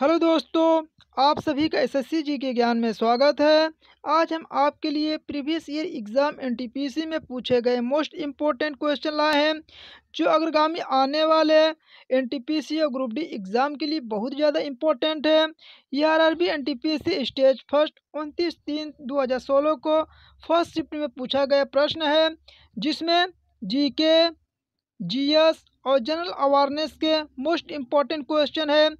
hello दोस्तों आप सभी का एसएससी जी के ज्ञान में स्वागत है आज हम आपके लिए प्रीवियस ईयर एग्ज़ाम एनटीपीसी में पूछे गए मोस्ट इम्पोर्टेंट क्वेश्चन लाए हैं जो अग्रगामी आने वाले एनटीपीसी और ग्रुप डी एग्ज़ाम के लिए बहुत ज़्यादा इम्पोर्टेंट है T P NTPC stage first उनतीस तीन सोलह को फर्स्ट शिफ्ट में पूछा गया प्रश्न है जिसमें के जीएस और जनरल अवेयरनेस के मोस्ट इम्पॉर्टेंट क्वेश्चन है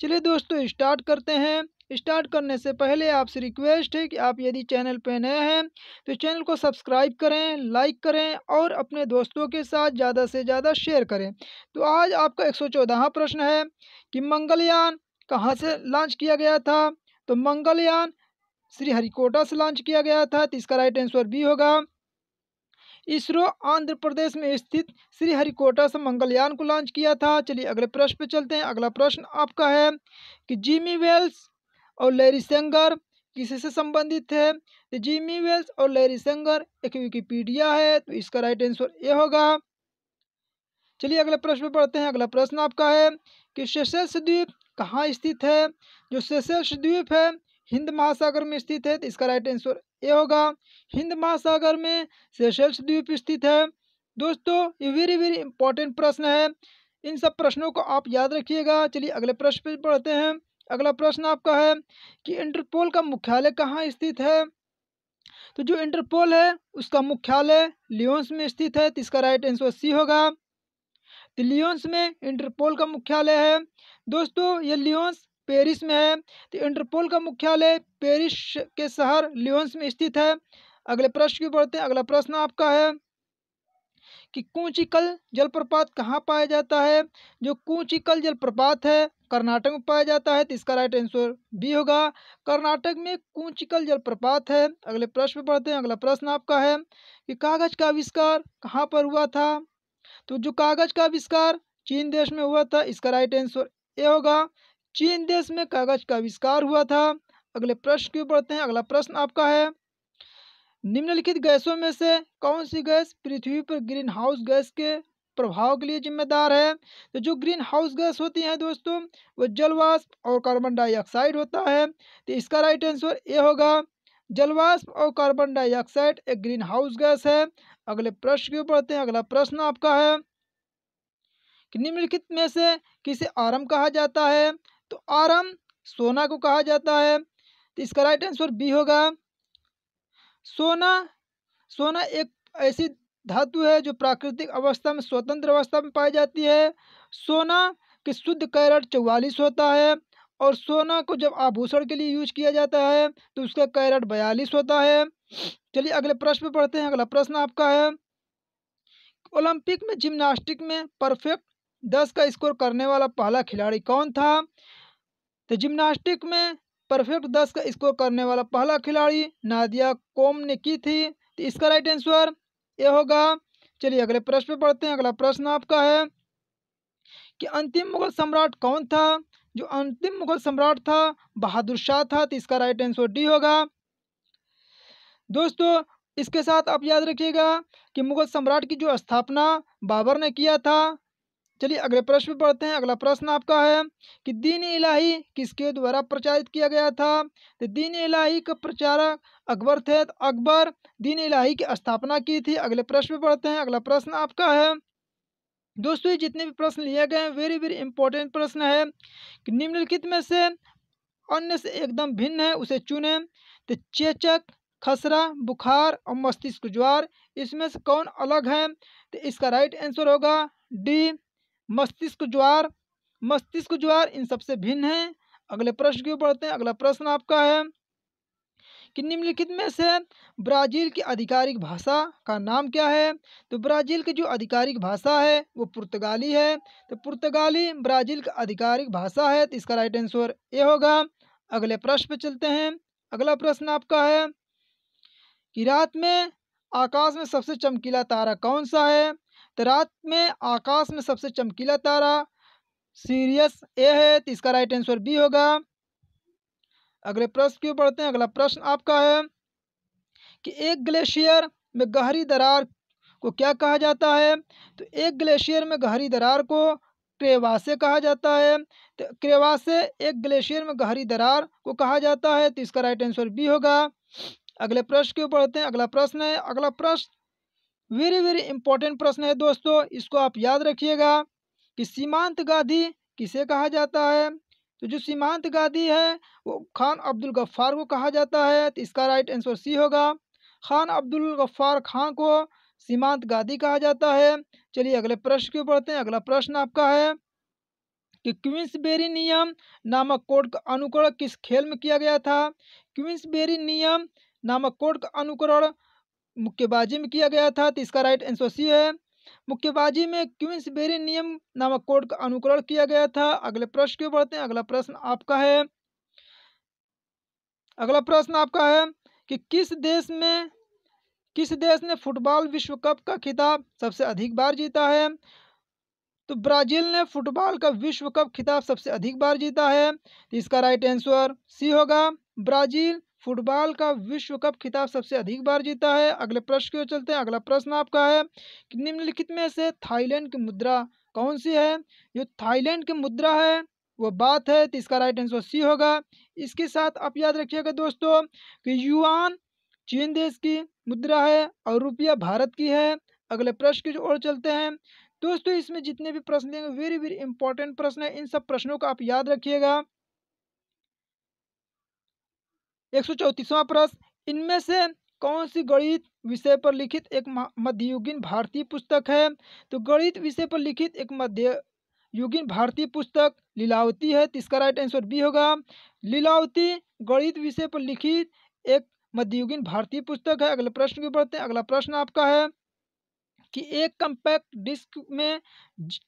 चलिए दोस्तों स्टार्ट करते हैं स्टार्ट करने से पहले आपसे रिक्वेस्ट है कि आप यदि चैनल पर नए हैं तो चैनल को सब्सक्राइब करें लाइक करें और अपने दोस्तों के साथ ज़्यादा से ज़्यादा शेयर करें तो आज आपका एक सौ प्रश्न है कि मंगलयान कहाँ से लॉन्च किया गया था तो मंगलयान श्रीहरिकोटा से लॉन्च किया गया था तो इसका राइट आंसर बी होगा इसरो आंध्र प्रदेश में स्थित श्रीहरिकोटा से मंगलयान को लॉन्च किया था चलिए अगले प्रश्न पर चलते हैं अगला प्रश्न आपका है कि जिमी वेल्स और लेरी सेंगर किससे संबंधित है तो जिमी वेल्स और लेरी सेंगर एक विकीपीडिया है तो इसका राइट आंसर ये होगा चलिए अगले प्रश्न पर पढ़ते हैं अगला प्रश्न आपका है कि सेशेल्स द्वीप कहाँ स्थित है जो सेसेल्स द्वीप है हिंद महासागर में स्थित है तो इसका राइट आंसर ए होगा हिंद महासागर में सेशल्स द्वीप स्थित है दोस्तों ये वेरी वेरी इंपॉर्टेंट प्रश्न है इन सब प्रश्नों को आप याद रखिएगा चलिए अगले प्रश्न पे पढ़ते हैं अगला प्रश्न आपका है कि इंटरपोल का मुख्यालय कहाँ स्थित है तो जो इंटरपोल है उसका मुख्यालय लियोन्स में स्थित है तो इसका राइट आंसर सी होगा तो लियोन्स में इंटरपोल का मुख्यालय है दोस्तों ये लियोन्स पेरिस में है तो इंटरपोल का मुख्यालय पेरिस के शहर लियोन्स में स्थित है अगले प्रश्न की बढ़ते हैं अगला प्रश्न आपका है कि कूचिकल जलप्रपात कहाँ पाया जाता है जो कूचिकल जलप्रपात है कर्नाटक में पाया जाता है तो इसका राइट आंसर बी होगा कर्नाटक में कूचिकल जलप्रपात है अगले प्रश्न पर पढ़ते हैं अगला प्रश्न आपका है कि कागज का आविष्कार कहाँ पर हुआ था तो जो कागज का आविष्कार चीन देश में हुआ था इसका राइट आंसर ए होगा चीन देश में कागज का आविष्कार हुआ था अगले प्रश्न क्यों पढ़ते हैं अगला प्रश्न आपका है निम्नलिखित गैसों में से कौन सी गैस पृथ्वी पर ग्रीन हाउस गैस के प्रभाव के लिए जिम्मेदार है तो जो ग्रीन हाउस गैस होती है दोस्तों वो जलवाष्प और कार्बन डाइऑक्साइड होता है तो इसका राइट आंसर ये होगा जलवाष्प और कार्बन डाइऑक्साइड एक ग्रीन हाउस गैस है अगले प्रश्न क्यों पढ़ते हैं अगला प्रश्न आपका है कि निम्नलिखित में से किसे आरम कहा जाता है तो आरम सोना को कहा जाता है तो इसका राइट आंसर बी होगा सोना सोना एक ऐसी धातु है जो प्राकृतिक अवस्था में स्वतंत्र अवस्था में पाई जाती है सोना की शुद्ध कैरेट चौवालीस होता है और सोना को जब आभूषण के लिए यूज किया जाता है तो उसका कैरेट बयालीस होता है चलिए अगले प्रश्न पे पढ़ते हैं अगला प्रश्न आपका है ओलंपिक में जिम्नास्टिक में परफेक्ट दस का स्कोर करने वाला पहला खिलाड़ी कौन था तो जिम्नास्टिक में परफेक्ट दस का स्कोर करने वाला पहला खिलाड़ी नादिया कोम ने की थी तो इसका राइट आंसर ये होगा चलिए अगले प्रश्न पे पढ़ते हैं अगला प्रश्न आपका है कि अंतिम मुगल सम्राट कौन था जो अंतिम मुगल सम्राट था बहादुर शाह था तो इसका राइट आंसर डी होगा दोस्तों इसके साथ आप याद रखिएगा कि मुगल सम्राट की जो स्थापना बाबर ने किया था चलिए अगले प्रश्न पढ़ते हैं अगला प्रश्न आपका है कि दीन इलाही किसके द्वारा प्रचारित किया गया था तो दीन इलाही का प्रचारक अकबर थे तो अकबर दीन इलाही की स्थापना की थी अगले प्रश्न पढ़ते हैं अगला प्रश्न आपका है दोस्तों ये जितने भी प्रश्न लिए गए हैं वेरी वेरी इंपॉर्टेंट प्रश्न है कि निम्नलिखित में से अन्य से एकदम भिन्न है उसे चुने तो चेचक खसरा बुखार और मस्तिष्क ज्वार इसमें से कौन अलग है तो इसका राइट आंसर होगा डी मस्तिष्क ज्वार मस्तिष्क ज्वार इन सबसे भिन्न है अगले प्रश्न क्यों पढ़ते हैं अगला प्रश्न आपका है कि निम्नलिखित में से ब्राज़ील की आधिकारिक भाषा का नाम क्या है तो ब्राज़ील की जो आधिकारिक भाषा है वो पुर्तगाली है तो पुर्तगाली ब्राज़ील का आधिकारिक भाषा है तो इसका राइट आंसर ए होगा अगले प्रश्न पर चलते हैं अगला प्रश्न आपका है कि रात में आकाश में सबसे चमकीला तारा कौन सा है तो रात में आकाश में सबसे चमकीला तारा सीरियस ए है तो इसका राइट आंसर बी होगा अगले प्रश्न क्यों पढ़ते हैं अगला प्रश्न आपका है कि एक ग्लेशियर में गहरी दरार को क्या कहा जाता है तो एक ग्लेशियर में गहरी दरार को क्रेवासे कहा जाता है तो क्रेवासे एक ग्लेशियर में गहरी दरार को कहा जाता है तो इसका राइट आंसर बी होगा अगले प्रश्न क्यों पढ़ते हैं अगला प्रश्न है अगला प्रश्न वेरी वेरी इंपॉर्टेंट प्रश्न है दोस्तों इसको आप याद रखिएगा कि सीमांत गांधी किसे कहा जाता है तो जो सीमांत गांधी है वो खान अब्दुल गफ्फार को कहा जाता है तो इसका राइट आंसर सी होगा खान अब्दुल गफ्फार खान को सीमांत गांधी कहा जाता है चलिए अगले प्रश्न के ऊपर हैं अगला प्रश्न आपका है कि क्विंस बेरी नियम नामक कोड का अनुकरण किस खेल में किया गया था क्विंस बेरी नियम नामक कोड का अनुकरण मुक्केबाजी में किया गया था तो इसका राइट आंसर सी है मुक्केबाजी में क्विंस बेरी नियम नामक कोड का अनुकरण किया गया था अगले प्रश्न क्यों बढ़ते हैं अगला प्रश्न आपका है अगला प्रश्न आपका है कि किस देश में किस देश ने फुटबॉल विश्व कप का खिताब सबसे अधिक बार जीता है तो ब्राजील ने फुटबॉल का विश्व कप खिताब सबसे अधिक बार जीता है तो इसका राइट आंसर सी होगा ब्राजील फुटबॉल का विश्व कप खिताब सबसे अधिक बार जीता है अगले प्रश्न की ओर चलते हैं अगला प्रश्न आपका है कि निम्नलिखित में से थाईलैंड की मुद्रा कौन सी है जो थाईलैंड की मुद्रा है वो बात है तो इसका राइट आंसर सी होगा इसके साथ आप याद रखिएगा दोस्तों कि युआन चीन देश की मुद्रा है और रुपया भारत की है अगले प्रश्न की ओर चलते हैं दोस्तों इसमें जितने भी प्रश्न देंगे वेरी वेरी इंपॉर्टेंट प्रश्न है इन सब प्रश्नों को आप याद रखिएगा एक सौ चौंतीसवां प्रश्न इनमें से कौन सी गणित विषय पर लिखित एक मध्ययुगीन भारतीय पुस्तक है तो गणित विषय पर लिखित एक मध्य भारतीय पुस्तक लीलावती है तो इसका राइट आंसर बी होगा लीलावती गणित विषय पर लिखित एक मध्ययुगीन भारतीय पुस्तक है अगले प्रश्न की बढ़ते हैं अगला प्रश्न आपका है कि एक कम्पैक्ट डिस्क में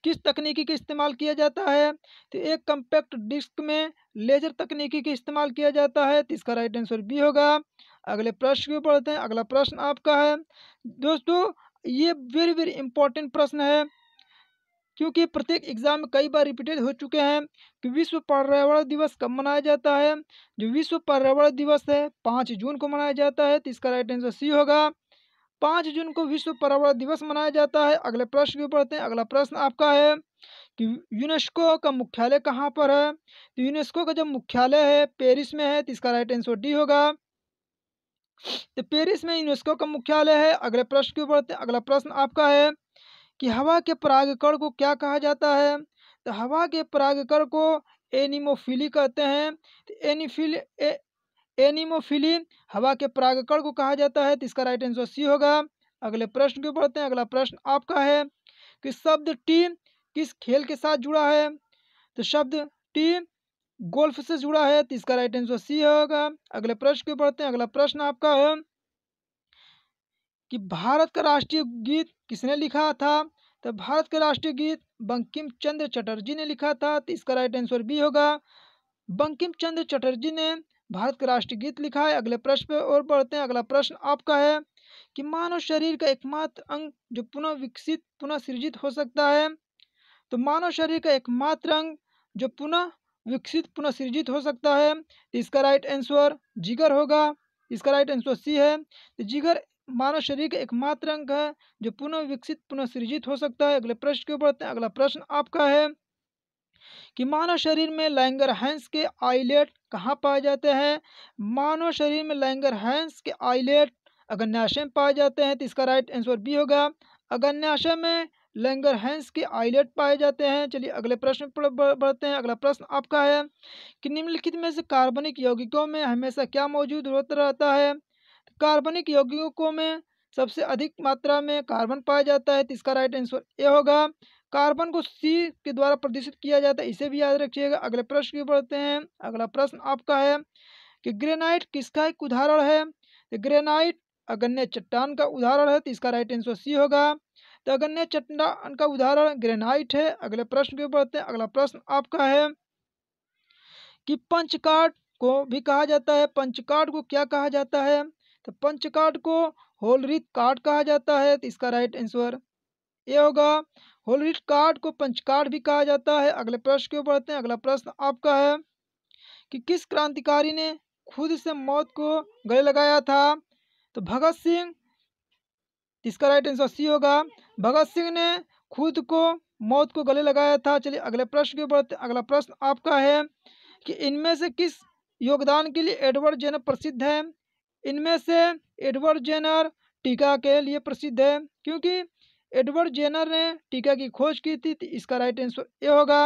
किस तकनीकी का इस्तेमाल किया जाता है तो एक कम्पैक्ट डिस्क में लेजर तकनीकी का इस्तेमाल किया जाता है तो इसका राइट आंसर बी होगा अगले प्रश्न की पढ़ते हैं अगला प्रश्न आपका है दोस्तों ये वेरी वेरी इंपॉर्टेंट प्रश्न है क्योंकि प्रत्येक एग्जाम में कई बार रिपीटेड हो चुके हैं कि विश्व पर्यावरण दिवस कब मनाया जाता है जो विश्व पर्यावरण दिवस है पाँच जून को मनाया जाता है तो इसका राइट आंसर सी होगा पाँच जून को विश्व पर्यावरण दिवस मनाया जाता है अगले प्रश्न के ऊपर हैं अगला प्रश्न आपका है कि यूनेस्को का मुख्यालय कहाँ पर है तो यूनेस्को का जो मुख्यालय है पेरिस में है तो इसका राइट आंसर डी होगा तो पेरिस में यूनेस्को का मुख्यालय है अगले प्रश्न के ऊपर अगला प्रश्न आपका है कि हवा के परागकण को क्या कहा जाता है तो हवा के परागकण को एनिमोफिली कहते हैं तो एनिफिल ए, एनिमोफिली हवा के परागकण को कहा जाता है तो इसका राइट आंसर सी होगा अगले प्रश्न क्यों पढ़ते हैं अगला प्रश्न आपका है कि शब्द टी किस खेल के साथ जुड़ा है तो शब्द टी गोल्फ से जुड़ा है तो इसका राइट आंसर सी होगा अगले प्रश्न क्यों पढ़ते हैं अगला प्रश्न आपका है कि भारत का राष्ट्रीय गीत किसने लिखा था तो भारत का राष्ट्रीय गीत बंकिम चंद्र चटर्जी ने लिखा था तो इसका राइट आंसर बी होगा बंकिम चंद्र चटर्जी ने भारत का राष्ट्रीय गीत लिखा है अगले प्रश्न पे और बढ़ते हैं अगला प्रश्न आपका है कि मानव शरीर का एकमात्र अंग जो पुनः विकसित पुनः सृजित हो सकता है तो मानव शरीर का एकमात्र अंग जो पुनः विकसित पुनः सृजित हो सकता है तो इसका राइट आंसर जिगर होगा इसका राइट आंसर सी है तो जिगर मानव शरीर का एकमात्र अंग है जो पुनः विकसित पुनः सृजित हो सकता है अगले प्रश्न के ऊपर अगला प्रश्न आपका है कि मानव शरीर में लैंगर हैंस के आइलेट कहाँ पाए जाते हैं मानव शरीर में लैंगर हैंस के आइलेट अगन्याशय में पाए जाते हैं तो इसका राइट आंसर बी होगा अगन्याशय में लैंगर हैंस के आइलेट पाए जाते हैं चलिए अगले प्रश्न पर बढ़ते हैं अगला प्रश्न आपका है कि निम्नलिखित में से कार्बनिक यौगिकों में हमेशा क्या मौजूद होता रहता है तो कार्बनिक यौगिकों में सबसे अधिक मात्रा में कार्बन पाया जाता है तो इसका राइट आंसर ए होगा कार्बन को सी के द्वारा प्रदूषित किया जाता है इसे भी याद रखिएगा अगले प्रश्न की पढ़ते हैं अगला प्रश्न आपका है कि ग्रेनाइट किसका एक उदाहरण है तो ग्रेनाइट अगन्य चट्टान का उदाहरण है तो इसका राइट आंसर सी होगा तो अगन्य चट्टान का उदाहरण ग्रेनाइट है अगले प्रश्न की पढ़ते हैं अगला प्रश्न आपका है कि पंचकाट को भी कहा जाता है पंचकाट को क्या कहा जाता है तो पंचकाट को होलरित काट कहा जाता है तो इसका राइट आंसर ये होगा होलविट कार्ड को पंचकार्ड भी कहा जाता है अगले प्रश्न के ऊपर बढ़ते हैं अगला प्रश्न आपका है कि किस क्रांतिकारी ने खुद से मौत को गले लगाया था तो भगत सिंह इसका राइट आंसर सी होगा भगत सिंह ने खुद को मौत को गले लगाया था चलिए अगले प्रश्न की बढ़ते अगला प्रश्न आपका है कि इनमें से किस योगदान के लिए एडवर्ड जेनर प्रसिद्ध है इनमें से एडवर्ड जेनर टीका के लिए प्रसिद्ध है क्योंकि एडवर्ड जेनर ने टीका की खोज की थी तो इसका राइट आंसर ए होगा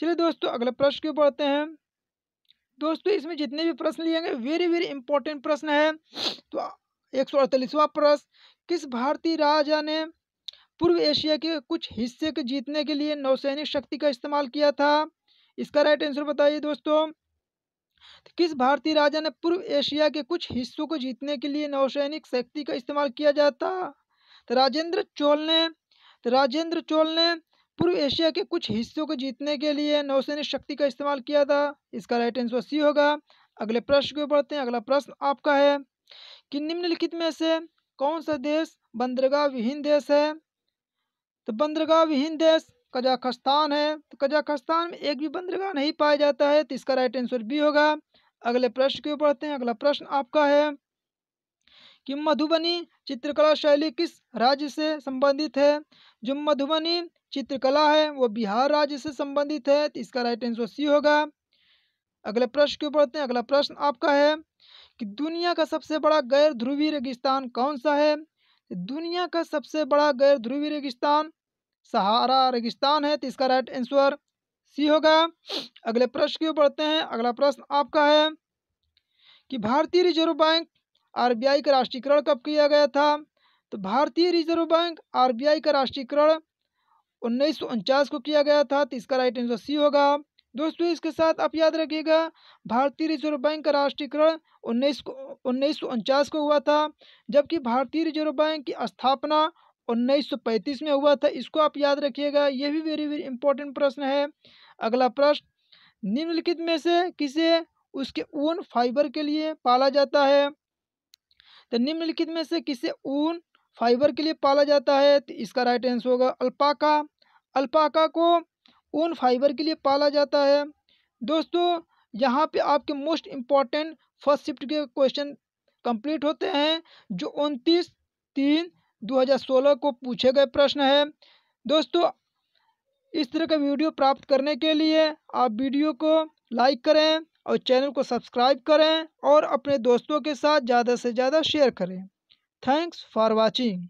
चलिए दोस्तों अगले प्रश्न क्यों पढ़ते हैं दोस्तों इसमें जितने भी प्रश्न लिए गए वेरी वेरी इंपॉर्टेंट प्रश्न है तो एक सौ अड़तालीसवां प्रश्न किस भारतीय राजा ने पूर्व एशिया के कुछ हिस्से के जीतने के लिए नौसैनिक शक्ति का इस्तेमाल किया था इसका राइट आंसर बताइए दोस्तों तो किस भारतीय राजा ने पूर्व एशिया के कुछ हिस्सों को जीतने के लिए नौसैनिक शक्ति का इस्तेमाल किया जाता तो राजेंद्र चोल ने तो राजेंद्र चोल ने पूर्व एशिया के कुछ हिस्सों को जीतने के लिए नौसैनिक शक्ति का इस्तेमाल किया था इसका राइट आंसर सी होगा अगले प्रश्न को पढ़ते हैं अगला प्रश्न आपका है कि निम्नलिखित में से कौन सा देश बंदरगाह विहीन देश है तो बंदरगाह विहीन देश कजाखस्तान है तो कजाखस्तान में एक भी बंदरगाह नहीं पाया जाता है तो इसका राइट आंसर बी होगा अगले प्रश्न क्यों पढ़ते हैं अगला प्रश्न आपका है कि मधुबनी चित्रकला शैली किस राज्य से संबंधित है जो मधुबनी चित्रकला है वो बिहार राज्य से संबंधित है तो इसका राइट आंसर सी होगा अगले प्रश्न के ऊपर बढ़ते हैं अगला प्रश्न आपका है कि दुनिया का सबसे बड़ा गैर ध्रुवीय रेगिस्तान कौन सा है तो दुनिया का सबसे बड़ा गैर ध्रुवीय रेगिस्तान सहारा रेगिस्तान है तो इसका राइट आंसर सी होगा अगले प्रश्न क्यों पढ़ते बढ़ते हैं अगला प्रश्न आपका है कि भारतीय रिजर्व बैंक आर का राष्ट्रीयकरण कब किया गया था तो भारतीय रिजर्व बैंक आर का राष्ट्रीयकरण उन्नीस को किया गया था तो इसका राइट आंसर सी होगा दोस्तों इसके साथ आप याद रखिएगा भारतीय रिजर्व बैंक का राष्ट्रीयकरण उन्नीस उन्नीस को हुआ था जबकि भारतीय रिजर्व बैंक की स्थापना 1935 में हुआ था इसको आप याद रखिएगा यह भी वेरी वेरी इंपॉर्टेंट प्रश्न है अगला प्रश्न निम्नलिखित में से किसे उसके ऊन फाइबर के लिए पाला जाता है तो निम्नलिखित में से किसे ऊन फाइबर के लिए पाला जाता है तो इसका राइट आंसर होगा अल्पाका अल्पाका को ऊन फाइबर के लिए पाला जाता है दोस्तों यहाँ पे आपके मोस्ट इम्पॉर्टेंट फर्स्ट शिफ्ट के क्वेश्चन कंप्लीट होते हैं जो उनतीस तीन 2016 को पूछे गए प्रश्न है दोस्तों इस तरह का वीडियो प्राप्त करने के लिए आप वीडियो को लाइक करें और चैनल को सब्सक्राइब करें और अपने दोस्तों के साथ ज़्यादा से ज़्यादा शेयर करें थैंक्स फॉर वॉचिंग